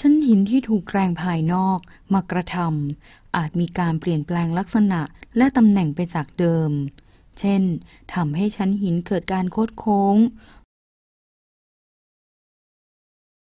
ชั้นหินที่ถูกแรงภายนอกมากระทำอาจมีการเปลี่ยนแปลงลักษณะและตำแหน่งไปจากเดิม เช่น ทำให้ชั้นหินเกิดการโคดโค้ง